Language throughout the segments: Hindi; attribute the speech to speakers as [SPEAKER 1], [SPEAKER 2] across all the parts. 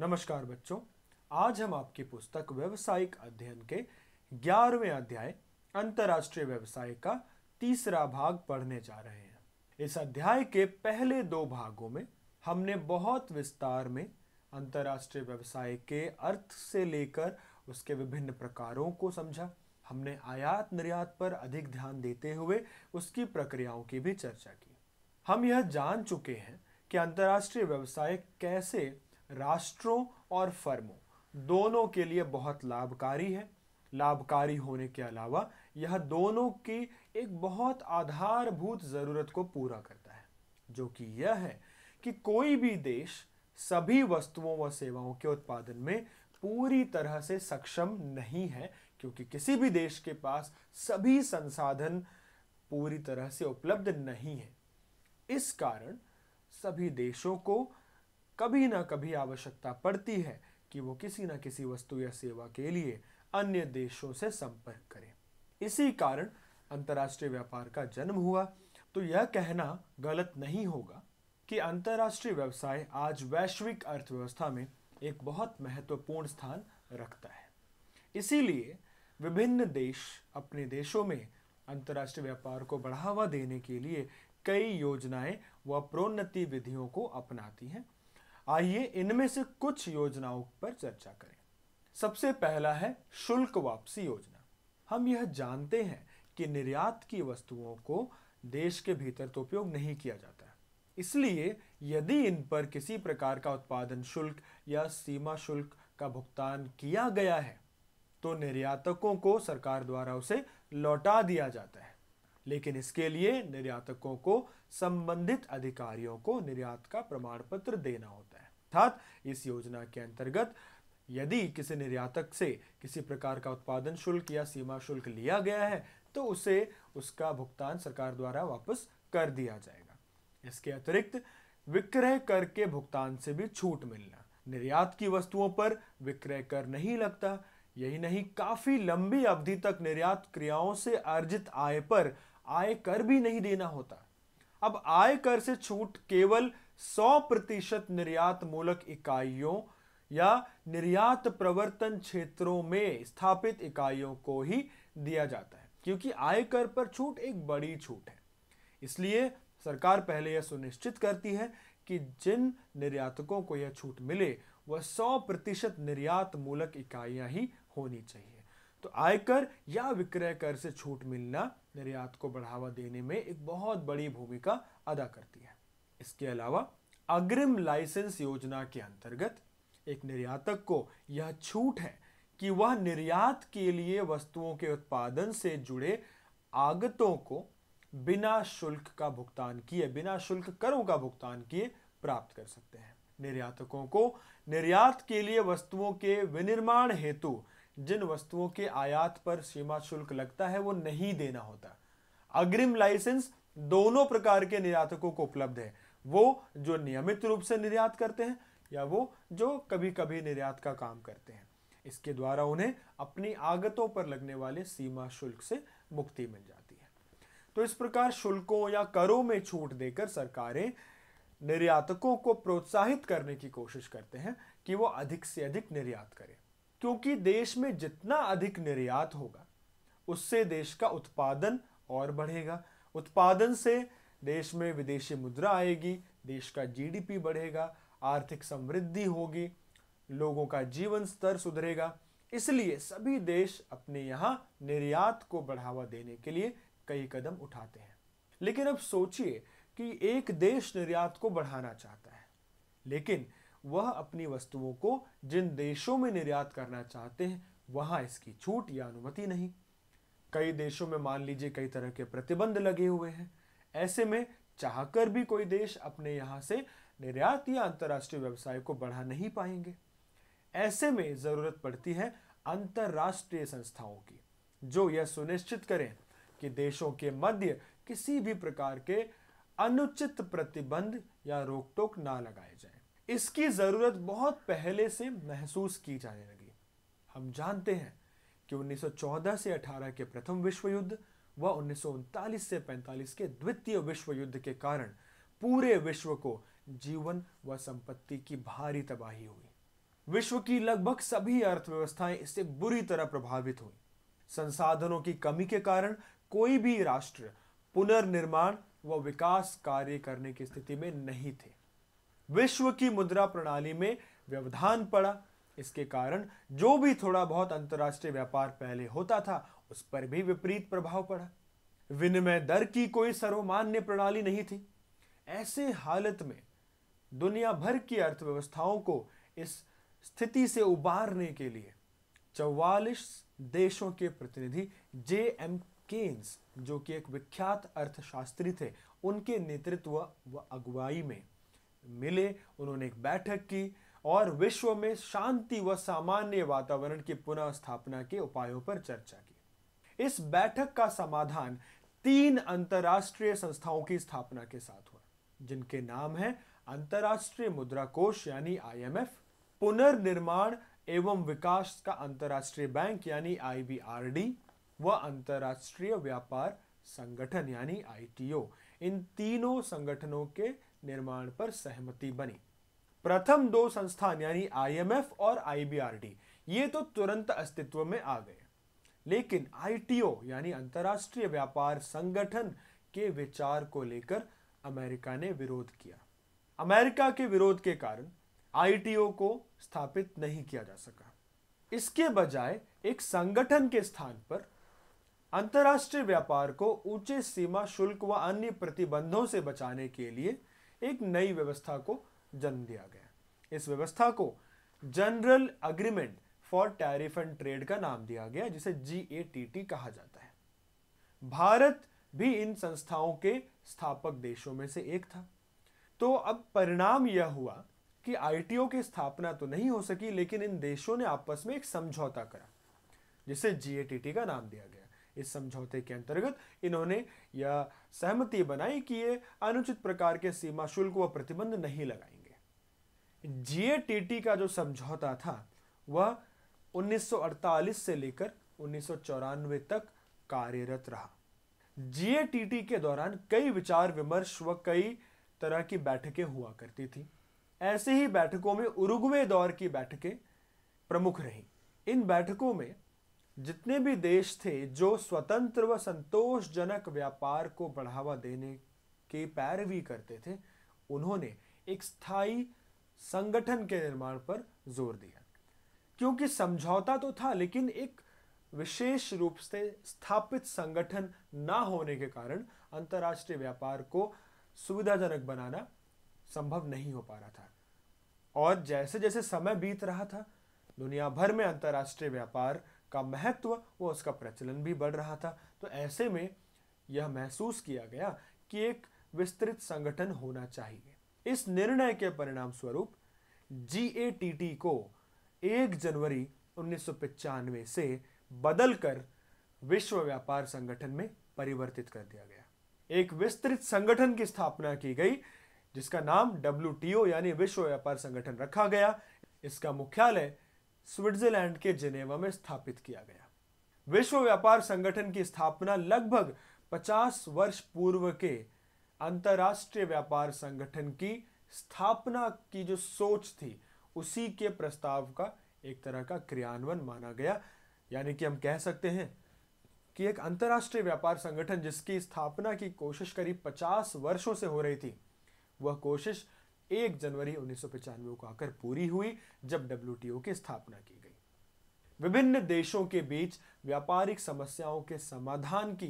[SPEAKER 1] नमस्कार बच्चों आज हम आपकी पुस्तक व्यवसायिक अध्ययन के ग्यारहवें अध्याय अंतर्राष्ट्रीय व्यवसाय का तीसरा भाग पढ़ने जा रहे हैं इस अध्याय के पहले दो भागों में हमने बहुत विस्तार में अंतर्राष्ट्रीय व्यवसाय के अर्थ से लेकर उसके विभिन्न प्रकारों को समझा हमने आयात निर्यात पर अधिक ध्यान देते हुए उसकी प्रक्रियाओं की भी चर्चा की हम यह जान चुके हैं कि अंतर्राष्ट्रीय व्यवसाय कैसे राष्ट्रों और फर्मों दोनों के लिए बहुत लाभकारी है लाभकारी होने के अलावा यह दोनों की एक बहुत आधारभूत ज़रूरत को पूरा करता है जो कि यह है कि कोई भी देश सभी वस्तुओं व सेवाओं के उत्पादन में पूरी तरह से सक्षम नहीं है क्योंकि किसी भी देश के पास सभी संसाधन पूरी तरह से उपलब्ध नहीं है इस कारण सभी देशों को कभी ना कभी आवश्यकता पड़ती है कि वो किसी न किसी वस्तु या सेवा के लिए अन्य देशों से संपर्क करें इसी कारण अंतर्राष्ट्रीय व्यापार का जन्म हुआ तो यह कहना गलत नहीं होगा कि अंतर्राष्ट्रीय व्यवसाय आज वैश्विक अर्थव्यवस्था में एक बहुत महत्वपूर्ण स्थान रखता है इसीलिए विभिन्न देश अपने देशों में अंतर्राष्ट्रीय व्यापार को बढ़ावा देने के लिए कई योजनाएं व प्रोन्नति विधियों को अपनाती हैं आइए इनमें से कुछ योजनाओं पर चर्चा करें सबसे पहला है शुल्क वापसी योजना हम यह जानते हैं कि निर्यात की वस्तुओं को देश के भीतर तो उपयोग नहीं किया जाता है इसलिए यदि इन पर किसी प्रकार का उत्पादन शुल्क या सीमा शुल्क का भुगतान किया गया है तो निर्यातकों को सरकार द्वारा उसे लौटा दिया जाता है लेकिन इसके लिए निर्यातकों को संबंधित अधिकारियों को निर्यात का प्रमाण पत्र देना होता है अर्थात इस योजना के अंतर्गत यदि किसी निर्यातक से किसी प्रकार का उत्पादन शुल्क या सीमा शुल्क लिया गया है तो उसे उसका भुगतान सरकार द्वारा वापस कर दिया जाएगा इसके अतिरिक्त विक्रय कर के भुगतान से भी छूट मिलना निर्यात की वस्तुओं पर विक्रय कर नहीं लगता यही नहीं काफी लंबी अवधि तक निर्यात क्रियाओं से अर्जित आय पर आय कर भी नहीं देना होता अब आय कर से छूट केवल 100 प्रतिशत निर्यात मूलक इकाइयों या निर्यात प्रवर्तन क्षेत्रों में स्थापित इकाइयों को ही दिया जाता है क्योंकि आयकर पर छूट एक बड़ी छूट है इसलिए सरकार पहले यह सुनिश्चित करती है कि जिन निर्यातकों को यह छूट मिले वह 100 प्रतिशत निर्यात मूलक इकाइयां ही होनी चाहिए तो आयकर या विक्रय कर से छूट मिलना निर्यात को बढ़ावा देने में एक बहुत बड़ी भूमिका अदा करती है इसके अलावा अग्रिम लाइसेंस योजना के अंतर्गत एक निर्यातक को यह छूट है कि वह निर्यात के लिए वस्तुओं के उत्पादन से जुड़े आगतों को बिना शुल्क का भुगतान किए बिना शुल्क करों का भुगतान किए प्राप्त कर सकते हैं निर्यातकों को निर्यात के लिए वस्तुओं के विनिर्माण हेतु जिन वस्तुओं के आयात पर सीमा शुल्क लगता है वो नहीं देना होता अग्रिम लाइसेंस दोनों प्रकार के निर्यातकों को उपलब्ध है वो जो नियमित रूप से निर्यात करते हैं या वो जो कभी कभी निर्यात का काम करते हैं इसके द्वारा उन्हें अपनी आगतों पर लगने वाले सीमा शुल्क से मुक्ति मिल जाती है तो इस प्रकार शुल्कों या करों में छूट देकर सरकारें निर्यातकों को प्रोत्साहित करने की कोशिश करते हैं कि वो अधिक से अधिक निर्यात करें क्योंकि देश में जितना अधिक निर्यात होगा उससे देश का उत्पादन और बढ़ेगा उत्पादन से देश में विदेशी मुद्रा आएगी देश का जीडीपी बढ़ेगा आर्थिक समृद्धि होगी लोगों का जीवन स्तर सुधरेगा इसलिए सभी देश अपने यहाँ निर्यात को बढ़ावा देने के लिए कई कदम उठाते हैं लेकिन अब सोचिए कि एक देश निर्यात को बढ़ाना चाहता है लेकिन वह अपनी वस्तुओं को जिन देशों में निर्यात करना चाहते हैं वहां इसकी छूट या अनुमति नहीं कई देशों में मान लीजिए कई तरह के प्रतिबंध लगे हुए हैं ऐसे में चाहकर भी कोई देश अपने यहां से निर्यात या अंतर्राष्ट्रीय व्यवसाय को बढ़ा नहीं पाएंगे ऐसे में ज़रूरत पड़ती है अंतर्राष्ट्रीय संस्थाओं की जो यह सुनिश्चित करें कि देशों के मध्य किसी भी प्रकार के अनुचित प्रतिबंध या रोक टोक ना लगाए जाए इसकी ज़रूरत बहुत पहले से महसूस की जाने लगी हम जानते हैं कि 1914 से 18 के प्रथम विश्व युद्ध व उन्नीस से 45 के द्वितीय विश्व युद्ध के कारण पूरे विश्व को जीवन व संपत्ति की भारी तबाही हुई विश्व की लगभग सभी अर्थव्यवस्थाएं इससे बुरी तरह प्रभावित हुई संसाधनों की कमी के कारण कोई भी राष्ट्र पुनर्निर्माण व विकास कार्य करने की स्थिति में नहीं थे विश्व की मुद्रा प्रणाली में व्यवधान पड़ा इसके कारण जो भी थोड़ा बहुत अंतर्राष्ट्रीय व्यापार पहले होता था उस पर भी विपरीत प्रभाव पड़ा विनिमय दर की कोई सर्वमान्य प्रणाली नहीं थी ऐसे हालत में दुनिया भर की अर्थव्यवस्थाओं को इस स्थिति से उबारने के लिए चौवालिस देशों के प्रतिनिधि जे एम केन्स जो कि एक विख्यात अर्थशास्त्री थे उनके नेतृत्व व अगुवाई में मिले उन्होंने एक बैठक की और विश्व में शांति व सामान्य वातावरण की पुनः स्थापना के उपायों पर चर्चा की इस बैठक का समाधान तीन अंतर्राष्ट्रीय संस्थाओं की स्थापना के साथ हुआ जिनके नाम है अंतर्राष्ट्रीय मुद्रा कोष यानी आईएमएफ पुनर्निर्माण एवं विकास का अंतर्राष्ट्रीय बैंक यानी आईबीआरडी व अंतर्राष्ट्रीय व्यापार संगठन यानी आईटीओ इन तीनों संगठनों के निर्माण पर सहमति बनी प्रथम दो संस्थान यानी आईएमएफ और आईबीआरडी ये तो तुरंत अस्तित्व में आ गए लेकिन आईटीओ यानी अंतर्राष्ट्रीय व्यापार संगठन के विचार को लेकर अमेरिका ने विरोध किया अमेरिका के विरोध के कारण आईटीओ को स्थापित नहीं किया जा सका इसके बजाय एक संगठन के स्थान पर अंतर्राष्ट्रीय व्यापार को ऊंचे सीमा शुल्क व अन्य प्रतिबंधों से बचाने के लिए एक नई व्यवस्था को जन्म दिया गया इस व्यवस्था को general agreement for tariff and trade का नाम दिया गया जिसे जी टी टी कहा जाता है भारत भी इन संस्थाओं के स्थापक देशों में से एक था तो अब परिणाम यह हुआ कि आईटीओ की स्थापना तो नहीं हो सकी लेकिन इन देशों ने आपस में एक समझौता करा जिसे जीएटीटी का नाम दिया गया इस समझौते के अंतर्गत इन्होंने यह सहमति बनाई कि ये अनुचित प्रकार के सीमा शुल्क व प्रतिबंध नहीं लगाएंगे जीएटीटी का जो समझौता था वह 1948 से लेकर उन्नीस तक कार्यरत रहा जीएटीटी के दौरान कई विचार विमर्श व कई तरह की बैठकें हुआ करती थी ऐसे ही बैठकों में उरुग्वे दौर की बैठकें प्रमुख रही इन बैठकों में जितने भी देश थे जो स्वतंत्र व संतोषजनक व्यापार को बढ़ावा देने की पैरवी करते थे उन्होंने एक स्थायी संगठन के निर्माण पर जोर दिया क्योंकि समझौता तो था लेकिन एक विशेष रूप से स्थापित संगठन ना होने के कारण अंतर्राष्ट्रीय व्यापार को सुविधाजनक बनाना संभव नहीं हो पा रहा था और जैसे जैसे समय बीत रहा था दुनिया भर में अंतर्राष्ट्रीय व्यापार का महत्व व उसका प्रचलन भी बढ़ रहा था तो ऐसे में यह महसूस किया गया कि एक विस्तृत संगठन होना चाहिए इस निर्णय के परिणाम स्वरूप जी को 1 जनवरी उन्नीस से बदलकर विश्व व्यापार संगठन में परिवर्तित कर दिया गया एक विस्तृत संगठन की स्थापना की गई जिसका नाम डब्ल्यू यानी विश्व व्यापार संगठन रखा गया इसका मुख्यालय स्विट्जरलैंड के जिनेवा में स्थापित किया गया विश्व व्यापार संगठन की स्थापना लगभग 50 वर्ष पूर्व के अंतर्राष्ट्रीय व्यापार संगठन की स्थापना की जो सोच थी उसी के प्रस्ताव का एक तरह का क्रियान्वयन माना गया यानी कि हम कह सकते हैं कि एक अंतर्राष्ट्रीय व्यापार संगठन जिसकी स्थापना की कोशिश करीब 50 वर्षों से हो रही थी वह कोशिश एक जनवरी उन्नीस को आकर पूरी हुई जब डब्ल्यू की स्थापना की गई विभिन्न देशों के बीच व्यापारिक समस्याओं के समाधान की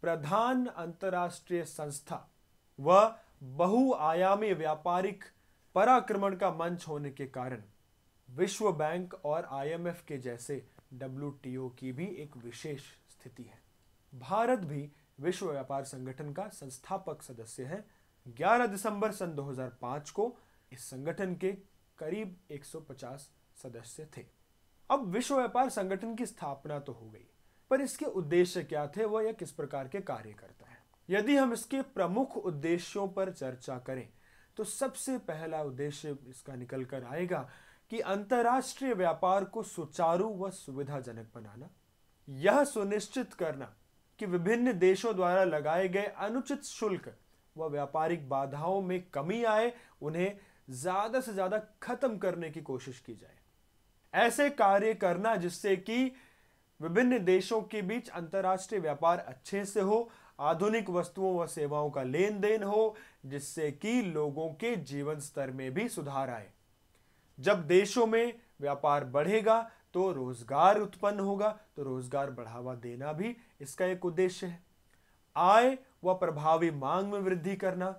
[SPEAKER 1] प्रधान अंतर्राष्ट्रीय संस्था व बहुआयामी व्यापारिक पराक्रमण का मंच होने के कारण विश्व बैंक और आईएमएफ के जैसे डब्ल्यू की भी एक विशेष स्थिति है भारत भी विश्व व्यापार संगठन का संस्थापक सदस्य है 11 दिसंबर सन 2005 को इस संगठन के करीब 150 सदस्य थे अब विश्व व्यापार संगठन की स्थापना तो हो गई पर इसके उद्देश्य क्या थे वह यह किस प्रकार के कार्य करता है यदि हम इसके प्रमुख उद्देश्यों पर चर्चा करें तो सबसे पहला उद्देश्य इसका निकल कर आएगा कि अंतर्राष्ट्रीय व्यापार को सुचारू व सुविधाजनक बनाना यह सुनिश्चित करना कि विभिन्न देशों द्वारा लगाए गए अनुचित शुल्क व व्यापारिक बाधाओं में कमी आए उन्हें ज़्यादा से ज़्यादा खत्म करने की कोशिश की जाए ऐसे कार्य करना जिससे कि विभिन्न देशों के बीच अंतर्राष्ट्रीय व्यापार अच्छे से हो आधुनिक वस्तुओं व सेवाओं का लेन देन हो जिससे कि लोगों के जीवन स्तर में भी सुधार आए जब देशों में व्यापार बढ़ेगा तो रोजगार उत्पन्न होगा तो रोजगार बढ़ावा देना भी इसका एक उद्देश्य है आय व प्रभावी मांग में वृद्धि करना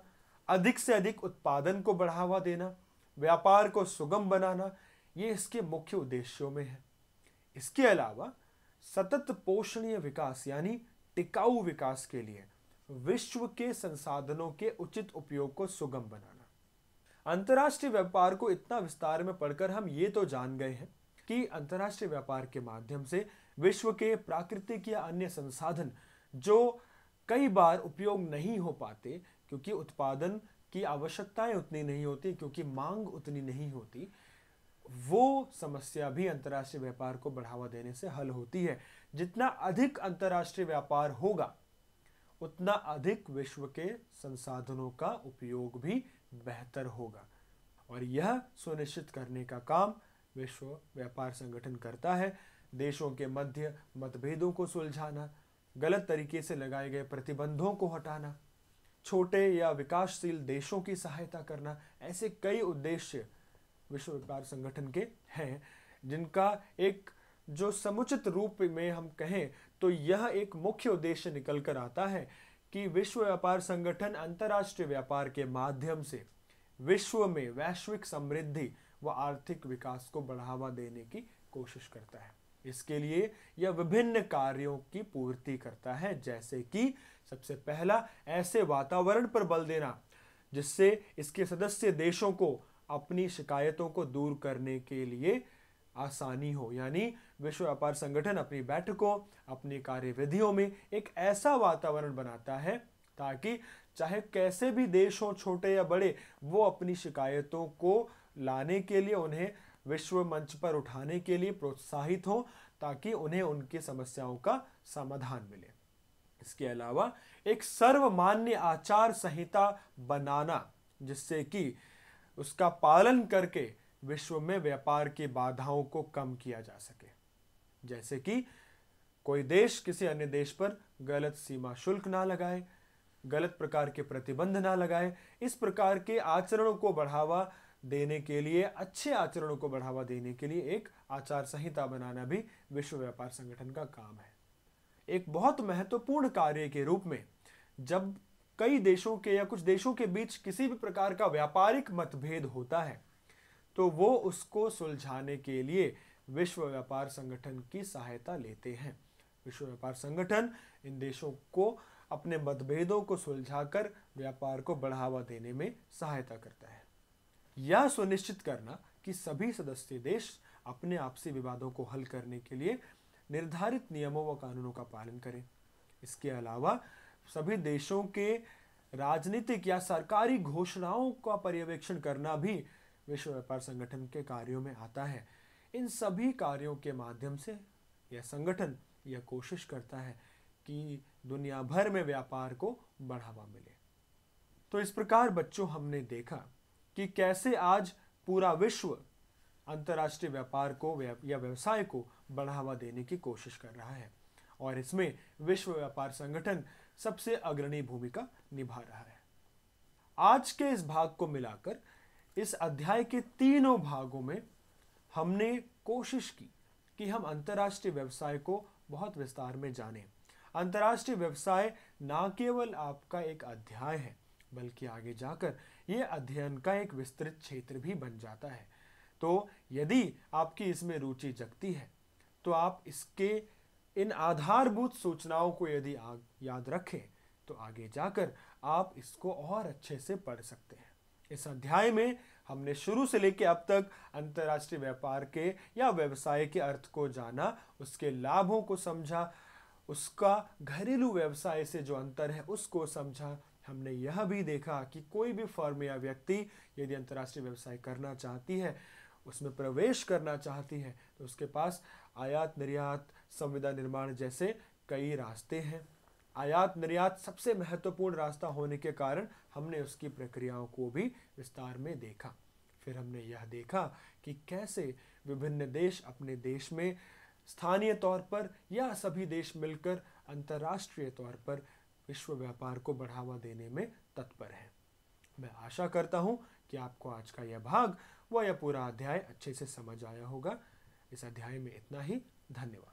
[SPEAKER 1] अधिक से अधिक उत्पादन को बढ़ावा देना व्यापार को सुगम बनाना ये इसके मुख्य उद्देश्यों में है इसके अलावा सतत पोषणीय विकास यानी टिकाऊ विकास के लिए विश्व के संसाधनों के उचित उपयोग को सुगम बनाना अंतर्राष्ट्रीय व्यापार को इतना विस्तार में पढ़कर हम ये तो जान गए हैं कि अंतर्राष्ट्रीय व्यापार के माध्यम से विश्व के प्राकृतिक या अन्य संसाधन जो कई बार उपयोग नहीं हो पाते क्योंकि उत्पादन की आवश्यकताएं उतनी नहीं होती क्योंकि मांग उतनी नहीं होती वो समस्या भी अंतर्राष्ट्रीय व्यापार को बढ़ावा देने से हल होती है जितना अधिक अंतर्राष्ट्रीय व्यापार होगा उतना अधिक विश्व के संसाधनों का उपयोग भी बेहतर होगा और यह सुनिश्चित करने का काम विश्व व्यापार संगठन करता है देशों के मध्य मतभेदों को सुलझाना गलत तरीके से लगाए गए प्रतिबंधों को हटाना छोटे या विकासशील देशों की सहायता करना ऐसे कई उद्देश्य विश्व व्यापार संगठन के हैं जिनका एक जो समुचित रूप में हम कहें तो यह एक मुख्य उद्देश्य निकल कर आता है कि विश्व व्यापार संगठन अंतर्राष्ट्रीय व्यापार के माध्यम से विश्व में वैश्विक समृद्धि व आर्थिक विकास को बढ़ावा देने की कोशिश करता है इसके लिए यह विभिन्न कार्यों की पूर्ति करता है जैसे कि सबसे पहला ऐसे वातावरण पर बल देना जिससे इसके सदस्य देशों को अपनी शिकायतों को दूर करने के लिए आसानी हो यानी विश्व व्यापार संगठन अपनी बैठकों अपनी कार्यविधियों में एक ऐसा वातावरण बनाता है ताकि चाहे कैसे भी देश हो छोटे या बड़े वो अपनी शिकायतों को लाने के लिए उन्हें विश्व मंच पर उठाने के लिए प्रोत्साहित हों ताकि उन्हें उनकी समस्याओं का समाधान मिले इसके अलावा एक सर्वमान्य आचार संहिता बनाना जिससे कि उसका पालन करके विश्व में व्यापार की बाधाओं को कम किया जा सके जैसे कि कोई देश किसी अन्य देश पर गलत सीमा शुल्क ना लगाए गलत प्रकार के प्रतिबंध ना लगाए इस प्रकार के आचरणों को बढ़ावा देने के लिए अच्छे आचरणों को बढ़ावा देने के लिए एक आचार संहिता बनाना भी विश्व व्यापार संगठन का काम है एक बहुत महत्वपूर्ण कार्य के रूप में जब कई देशों के या कुछ देशों के बीच किसी भी प्रकार का व्यापारिक मतभेद होता है तो वो उसको सुलझाने के लिए विश्व व्यापार संगठन की सहायता लेते हैं विश्व व्यापार संगठन इन देशों को अपने मतभेदों को सुलझाकर व्यापार को बढ़ावा देने में सहायता करता है यह सुनिश्चित करना कि सभी सदस्य देश अपने आपसी विवादों को हल करने के लिए निर्धारित नियमों व कानूनों का पालन करें इसके अलावा सभी देशों के राजनीतिक या सरकारी घोषणाओं का पर्यवेक्षण करना भी विश्व व्यापार संगठन के कार्यों में आता है इन सभी कार्यों के माध्यम से यह संगठन यह कोशिश करता है कि दुनिया भर में व्यापार को बढ़ावा मिले तो इस प्रकार बच्चों हमने देखा कि कैसे आज पूरा विश्व अंतर्राष्ट्रीय व्यापार को या व्यवसाय को बढ़ावा देने की कोशिश कर रहा है और इसमें विश्व व्यापार संगठन सबसे अग्रणी भूमिका निभा रहा है आज के इस भाग को मिलाकर इस अध्याय के तीनों भागों में हमने कोशिश की कि हम अंतर्राष्ट्रीय व्यवसाय को बहुत विस्तार में जानें अंतर्राष्ट्रीय व्यवसाय ना केवल आपका एक अध्याय है बल्कि आगे जाकर ये अध्ययन का एक विस्तृत क्षेत्र भी बन जाता है तो यदि आपकी इसमें रुचि जगती है तो आप इसके इन आधारभूत सूचनाओं को यदि याद रखें तो आगे जाकर आप इसको और अच्छे से पढ़ सकते हैं इस अध्याय में हमने शुरू से लेकर अब तक अंतर्राष्ट्रीय व्यापार के या व्यवसाय के अर्थ को जाना उसके लाभों को समझा उसका घरेलू व्यवसाय से जो अंतर है उसको समझा हमने यह भी देखा कि कोई भी फर्म या व्यक्ति यदि अंतर्राष्ट्रीय व्यवसाय करना चाहती है उसमें प्रवेश करना चाहती है तो उसके पास आयात निर्यात संविदा निर्माण जैसे कई रास्ते हैं आयात निर्यात सबसे महत्वपूर्ण रास्ता होने के कारण हमने उसकी प्रक्रियाओं को भी विस्तार में देखा फिर हमने यह देखा कि कैसे विभिन्न देश अपने देश में स्थानीय तौर पर या सभी देश मिलकर अंतर्राष्ट्रीय तौर पर विश्व व्यापार को बढ़ावा देने में तत्पर है मैं आशा करता हूँ कि आपको आज का यह भाग व यह पूरा अध्याय अच्छे से समझ आया होगा इस अध्याय में इतना ही धन्यवाद